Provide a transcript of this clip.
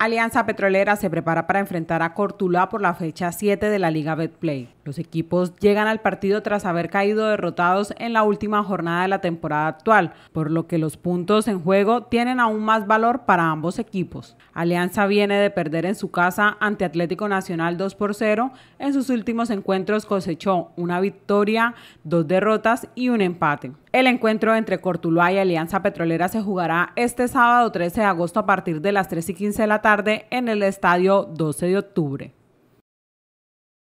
Alianza Petrolera se prepara para enfrentar a Cortulá por la fecha 7 de la Liga Betplay. Los equipos llegan al partido tras haber caído derrotados en la última jornada de la temporada actual, por lo que los puntos en juego tienen aún más valor para ambos equipos. Alianza viene de perder en su casa ante Atlético Nacional 2 por 0. En sus últimos encuentros cosechó una victoria, dos derrotas y un empate. El encuentro entre Cortulá y Alianza Petrolera se jugará este sábado 13 de agosto a partir de las 3 y 15 de la tarde tarde en el estadio 12 de octubre.